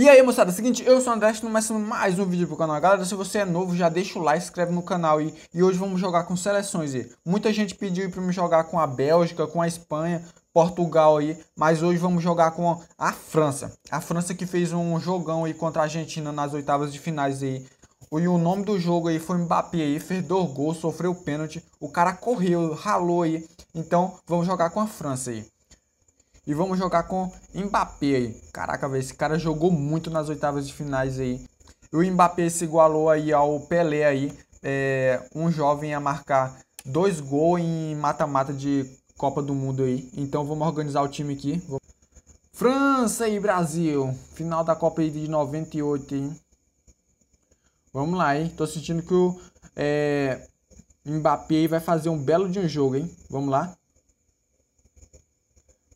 E aí moçada, é seguinte, eu sou o André, estou começando mais um vídeo pro canal. Galera, se você é novo, já deixa o like, inscreve no canal e, e hoje vamos jogar com seleções e muita gente pediu para me jogar com a Bélgica, com a Espanha, Portugal aí, mas hoje vamos jogar com a França. A França que fez um jogão aí contra a Argentina nas oitavas de finais aí. E o nome do jogo aí foi Mbappé aí, fez dois gols, sofreu pênalti, o cara correu, ralou aí. Então, vamos jogar com a França aí. E vamos jogar com Mbappé aí. Caraca, velho, esse cara jogou muito nas oitavas de finais aí. E o Mbappé se igualou aí ao Pelé aí. É, um jovem a marcar dois gols em mata-mata de Copa do Mundo aí. Então vamos organizar o time aqui. França e Brasil. Final da Copa de 98, hein? Vamos lá, hein? Tô sentindo que o é, Mbappé vai fazer um belo de um jogo, hein? Vamos lá.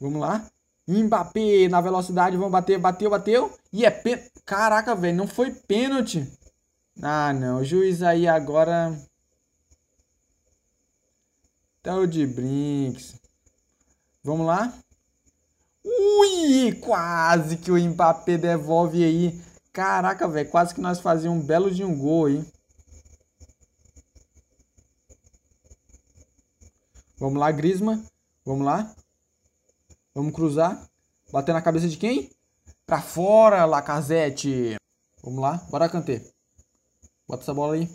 Vamos lá. Mbappé na velocidade, vamos bater, bateu, bateu. E é pênalti. Caraca, velho, não foi pênalti. Ah, não. O juiz aí agora. Tá de brinks. Vamos lá. Ui, quase que o Mbappé devolve aí. Caraca, velho, quase que nós fazíamos um belo de um gol aí. Vamos lá, Grisma. Vamos lá. Vamos cruzar. Bater na cabeça de quem? Pra fora, Lacazette. Vamos lá. Bora, Kantê. Bota essa bola aí.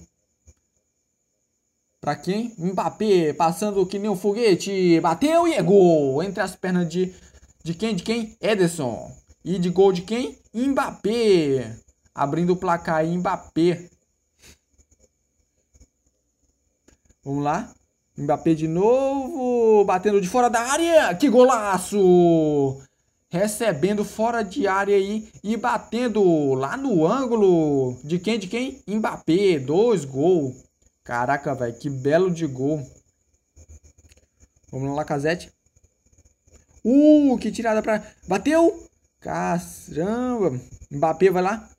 Pra quem? Mbappé. Passando que nem um foguete. Bateu e é gol. Entre as pernas de... De quem? De quem? Ederson. E de gol de quem? Mbappé. Abrindo o placar aí, Mbappé. Vamos lá. Mbappé de novo, batendo de fora da área, que golaço! Recebendo fora de área aí e batendo lá no ângulo de quem? De quem? Mbappé, dois gols. Caraca, velho, que belo de gol. Vamos lá, Lacazette. Uh, que tirada pra... Bateu! Caramba! Mbappé vai lá.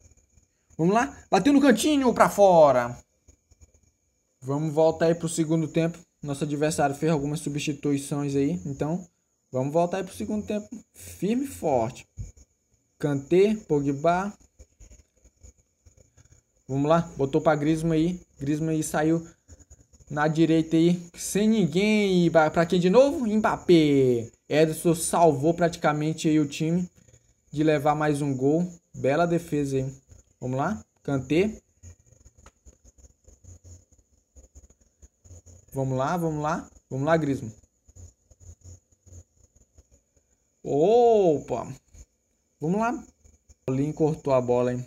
Vamos lá. Bateu no cantinho pra fora. Vamos voltar aí pro segundo tempo. Nosso adversário fez algumas substituições aí, então vamos voltar para o segundo tempo firme e forte. Kanté, Pogba. Vamos lá, botou para Grisma aí. Grisma aí saiu na direita aí, sem ninguém. Pra para quem de novo? Mbappé. Ederson salvou praticamente aí o time de levar mais um gol. Bela defesa aí. Vamos lá, Kanté. Vamos lá, vamos lá. Vamos lá, Grismo. Opa! Vamos lá. O Lin cortou a bola, hein?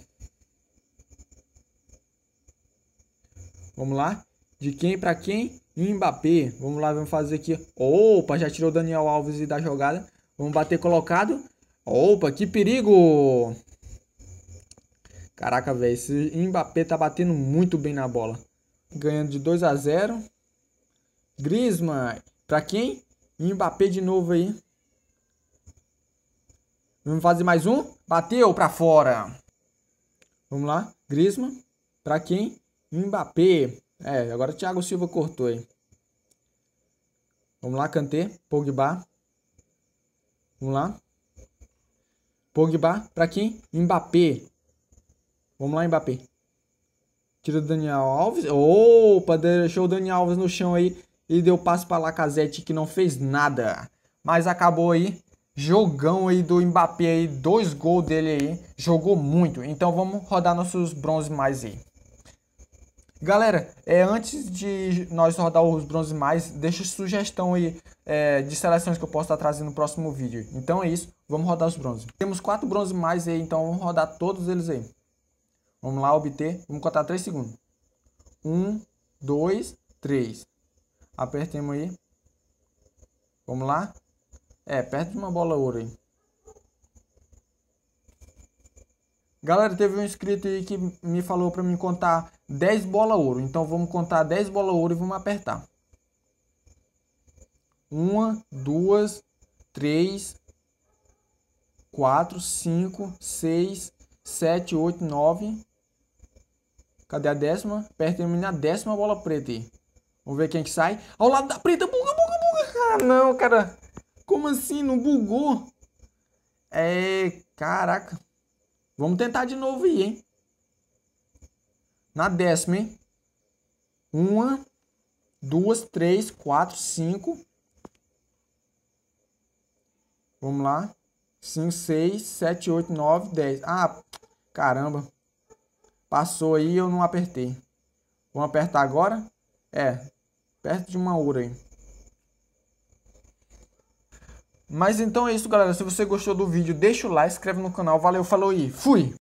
Vamos lá. De quem para quem? Mbappé. Vamos lá, vamos fazer aqui. Opa, já tirou o Daniel Alves da jogada. Vamos bater colocado. Opa, que perigo! Caraca, velho, esse Mbappé tá batendo muito bem na bola. Ganhando de 2 a 0. Griezmann. Pra quem? Mbappé de novo aí. Vamos fazer mais um? Bateu pra fora. Vamos lá. Griezmann. Pra quem? Mbappé. É, agora o Thiago Silva cortou aí. Vamos lá, Kantê. Pogba. Vamos lá. Pogba. Pra quem? Mbappé. Vamos lá, Mbappé. Tira o Daniel Alves. Opa, deixou o Daniel Alves no chão aí e deu passe para Lacazette que não fez nada. Mas acabou aí, jogão aí do Mbappé aí, dois gols dele aí, jogou muito. Então vamos rodar nossos bronze mais aí. Galera, é, antes de nós rodar os bronze mais, deixa sugestão aí é, de seleções que eu posso estar tá trazendo no próximo vídeo. Então é isso, vamos rodar os bronze. Temos quatro bronze mais aí, então vamos rodar todos eles aí. Vamos lá, obter, vamos contar três segundos. um dois três Apertemos aí. Vamos lá? É, perto de uma bola ouro aí. Galera, teve um inscrito aí que me falou para me contar 10 bola ouro. Então vamos contar 10 bola ouro e vamos apertar. 1, 2, 3, 4, 5, 6, 7, 8, 9. Cadê a décima? mim na décima bola preta aí. Vamos ver quem é que sai. Ao lado da preta. Buga, buga, buga. Ah, não, cara. Como assim? Não bugou? É. Caraca. Vamos tentar de novo aí, hein? Na décima, hein? Uma, duas, três, quatro, cinco. Vamos lá. cinco, seis, sete, oito, nove, dez. Ah, caramba. Passou aí, eu não apertei. Vamos apertar agora. É, perto de uma hora aí. Mas então é isso, galera. Se você gostou do vídeo, deixa o like, se inscreve no canal. Valeu, falou e fui!